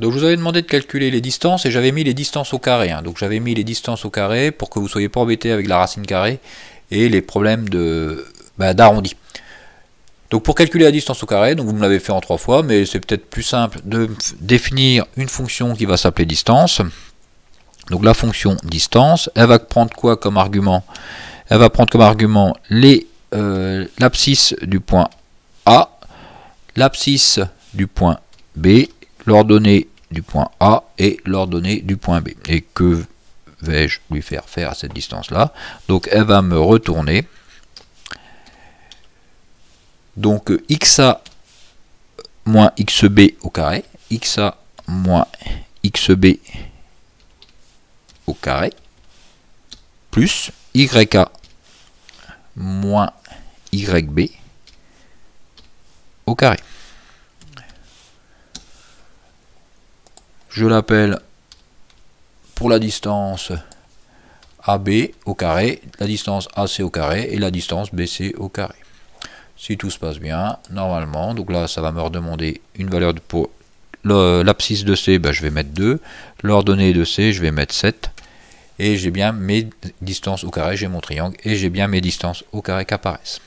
Donc je vous avais demandé de calculer les distances et j'avais mis les distances au carré. Hein. Donc j'avais mis les distances au carré pour que vous ne soyez pas embêté avec la racine carrée et les problèmes bah, d'arrondi. donc pour calculer la distance au carré, donc vous me l'avez fait en trois fois, mais c'est peut-être plus simple de définir une fonction qui va s'appeler distance. Donc la fonction distance, elle va prendre quoi comme argument Elle va prendre comme argument euh, l'abscisse du point A, l'abscisse du point B l'ordonnée du point A et l'ordonnée du point B. Et que vais-je lui faire faire à cette distance-là Donc elle va me retourner. Donc xa moins xb au carré, xa moins xb au carré, plus ya moins yb au carré. je l'appelle pour la distance AB au carré, la distance AC au carré et la distance BC au carré. Si tout se passe bien, normalement, donc là ça va me redemander une valeur de, pour l'abscisse de C, ben, je vais mettre 2, l'ordonnée de C, je vais mettre 7, et j'ai bien mes distances au carré, j'ai mon triangle, et j'ai bien mes distances au carré qui apparaissent.